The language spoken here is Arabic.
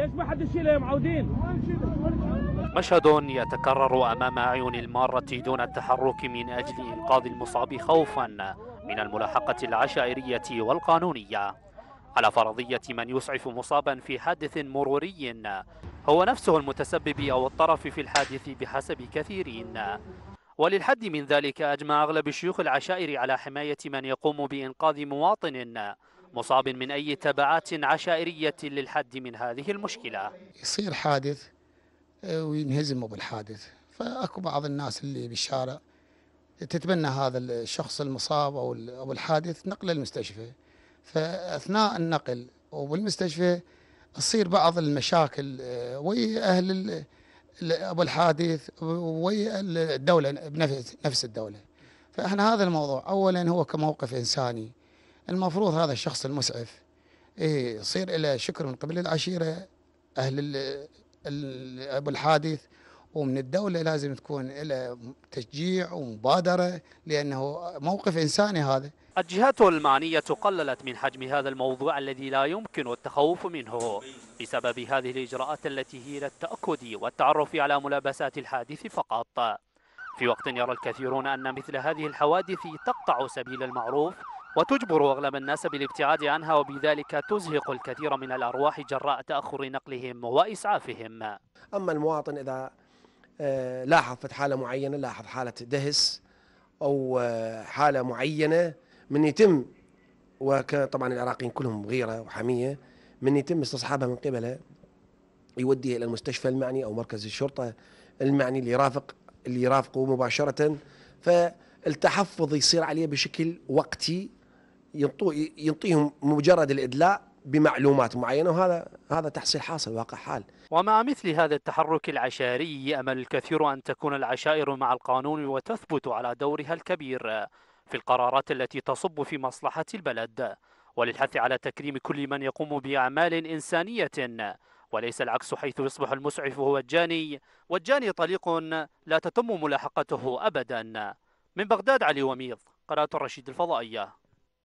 ليش ما حد معودين مشهد يتكرر أمام أعين المارة دون التحرك من أجل إنقاذ المصاب خوفا من الملاحقة العشائرية والقانونية على فرضية من يسعف مصابا في حادث مروري هو نفسه المتسبب أو الطرف في الحادث بحسب كثيرين وللحد من ذلك أجمع أغلب الشيوخ العشائر على حماية من يقوم بإنقاذ مواطن مصاب من أي تبعات عشائرية للحد من هذه المشكلة يصير حادث آه، وينهزموا بالحادث فأكو بعض الناس اللي بالشارع تتبنى هذا الشخص المصاب أو الحادث نقل المستشفى فأثناء النقل وبالمستشفى تصير بعض المشاكل آه، ويا أهل أبو الحادث ويا الدولة بنفس نفس الدولة فإحنا هذا الموضوع أولا هو كموقف إنساني المفروض هذا الشخص المسعف إيه، يصير له شكر من قبل العشيرة أهل أبو الحادث ومن الدولة لازم تكون له تشجيع ومبادرة لأنه موقف إنساني هذا الجهات المعنية قللت من حجم هذا الموضوع الذي لا يمكن التخوف منه بسبب هذه الإجراءات التي هي للتأكد والتعرف على ملابسات الحادث فقط في وقت يرى الكثيرون أن مثل هذه الحوادث تقطع سبيل المعروف وتجبر أغلب الناس بالابتعاد عنها وبذلك تزهق الكثير من الأرواح جراء تأخر نقلهم وإسعافهم أما المواطن إذا آه، لاحظ في حالة معينة لاحظ حالة دهس أو آه، حالة معينة من يتم وطبعا العراقيين كلهم غيرة وحمية من يتم استصحابها من قبله يوديها إلى المستشفى المعني أو مركز الشرطة المعني اللي يرافق اللي يرافقه مباشرة فالتحفظ يصير عليه بشكل وقتي ينطيهم مجرد الادلاء بمعلومات معينه وهذا هذا تحصيل حاصل واقع حال. ومع مثل هذا التحرك العشائري يامل الكثير ان تكون العشائر مع القانون وتثبت على دورها الكبير في القرارات التي تصب في مصلحه البلد وللحث على تكريم كل من يقوم باعمال انسانيه وليس العكس حيث يصبح المسعف هو الجاني والجاني طليق لا تتم ملاحقته ابدا. من بغداد علي وميض قناه الرشيد الفضائيه.